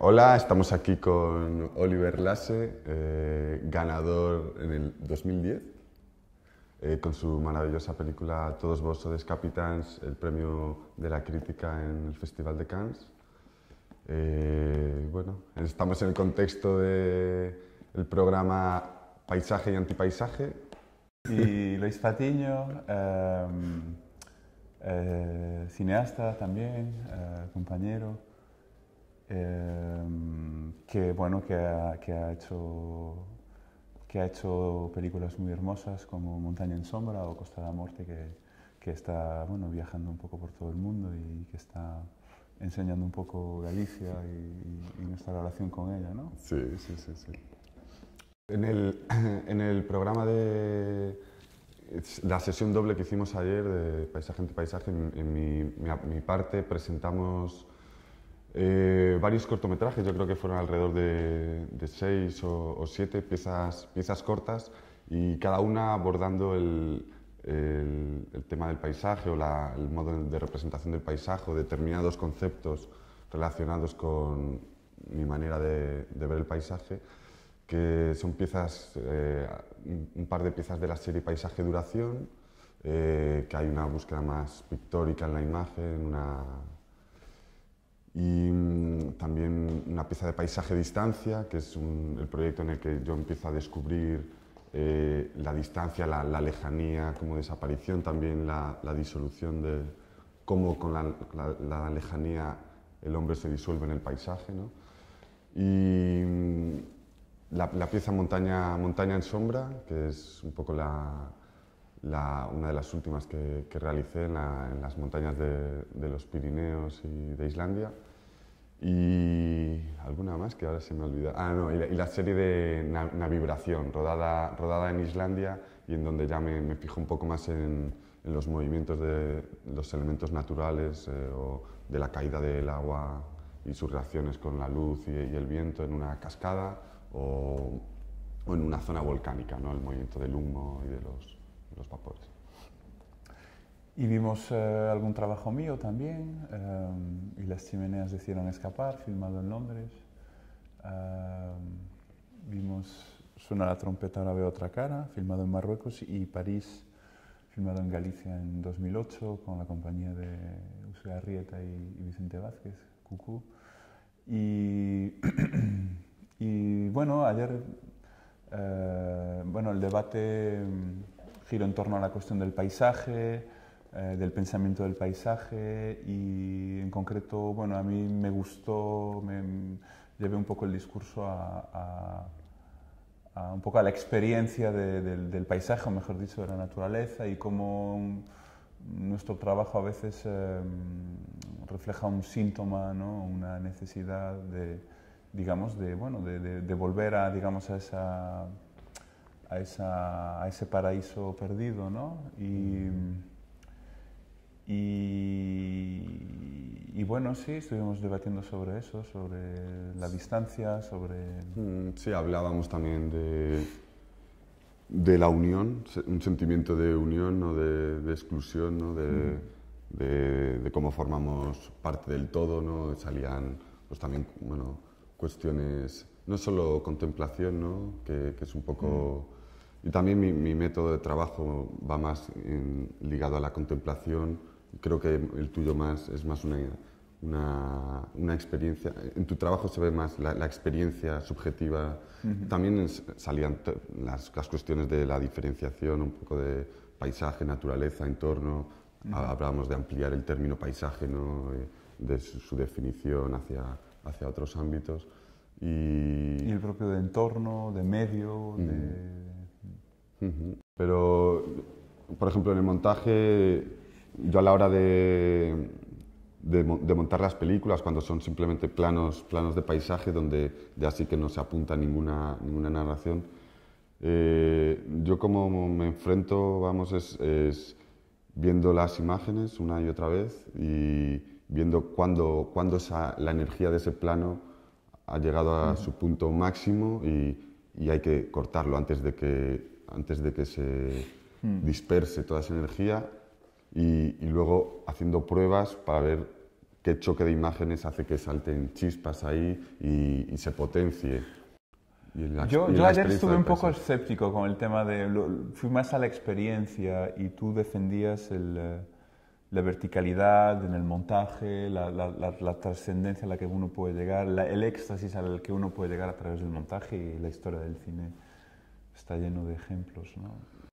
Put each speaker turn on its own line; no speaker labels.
Hola, estamos aquí con Oliver Lasse, eh, ganador en el 2010, eh, con su maravillosa película Todos vosotros capitans, el premio de la crítica en el Festival de Cannes. Eh, bueno, estamos en el contexto del programa Paisaje y
Antipaisaje. Y Luis Patiño, em, cineasta también, compañero. Em, que, bueno, que ha, hecho, que ha hecho películas muy hermosas como Montaña en Sombra o Costa de la Muerte, que, que está bueno, viajando un poco por todo el mundo y que está enseñando un poco Galicia y, nuestra relación con ella, ¿no? Sí, sí, sí. sí. En, el, en el
programa de, la sesión doble que hicimos ayer de Paisaje ante Paisaje, en, mi, parte presentamos eh, varios cortometrajes, yo creo que fueron alrededor de, seis o, siete piezas, piezas cortas y cada una abordando el, tema del paisaje o el modo de representación del paisaje o determinados conceptos relacionados con mi manera de, ver el paisaje, que son piezas, eh, un par de piezas de la serie Paisaje Duración, eh, que hay una búsqueda más pictórica en la imagen, una y mm, también una pieza de paisaje distancia, que es el proyecto en el que yo empiezo a descubrir eh, la distancia, la, lejanía como desaparición, también la, disolución de cómo con la, la, lejanía el hombre se disuelve en el paisaje. ¿no? Y mm, la, pieza montaña, montaña en sombra, que es un poco la, una de las últimas que, realicé en, las montañas de, los Pirineos y de Islandia. Y alguna más que ahora se me olvida. Ah, no, y la, serie de vibración rodada, rodada en Islandia y en donde ya me, fijo un poco más en, los movimientos de los elementos naturales eh, o de la caída del agua y sus reacciones con la luz y, el viento en una cascada o, en una zona volcánica, ¿no? el movimiento del humo y de los, de los vapores.
Y vimos eh, algún trabajo mío también, eh, y las chimeneas decidieron escapar, filmado en Londres. Eh, vimos Suena la trompeta, ahora veo otra cara, filmado en Marruecos, y París, filmado en Galicia en 2008, con la compañía de Usé Rieta y, Vicente Vázquez, Cucú. Y, y bueno, ayer, bueno, el debate mm, giro en torno a la cuestión del paisaje, eh, del pensamiento del paisaje y en concreto, bueno, a mí me gustó, me, llevé un poco el discurso a, un poco a la experiencia del, paisaje, o mejor dicho, de la naturaleza y cómo nuestro trabajo a veces eh, refleja un síntoma, ¿no? una necesidad de, digamos, de, bueno, de, volver a, digamos, a esa, a, ese paraíso perdido, ¿no? Mm. Y, bueno, sí, estuvimos debatiendo sobre eso, sobre la distancia, sobre...
Mm, sí, hablábamos también de, de la unión, un sentimiento de unión, no de, exclusión, ¿no? De, cómo formamos parte del todo, ¿no? Salían pues también bueno, cuestiones, no solo contemplación, ¿no? Que, es un poco... Mm. Y también mi, método de trabajo va más ligado a la contemplación, creo que el tuyo más, es más una, una, experiencia. En tu trabajo se ve más la, experiencia subjetiva. También salían las, las, cuestiones de la diferenciación, un poco de paisaje, naturaleza, entorno. Ah, hablábamos de ampliar el término paisaje, eh, de su, definición hacia, hacia otros ámbitos. Y... el propio de entorno, de medio, Pero, por ejemplo, en el montaje yo a la hora de, montar las películas, cuando son simplemente planos, planos de paisaje, donde ya sí que no se apunta ninguna, narración, eh, yo como me enfrento, vamos, es, viendo las imágenes una y otra vez y viendo cuándo, la energía de ese plano ha llegado a su punto máximo y, y, hay que cortarlo antes de que, antes de que se hmm. disperse toda esa energía y, luego haciendo pruebas para ver qué choque de imágenes hace que salten chispas ahí y, se potencie. yo, ayer estuve un
poco escéptico con el tema de... fui más a la experiencia y tú defendías eh, la verticalidad en el montaje, la, la, la trascendencia a la que uno puede llegar, el éxtasis al que uno puede llegar a través del montaje y la historia del cine está lleno de ejemplos. ¿no?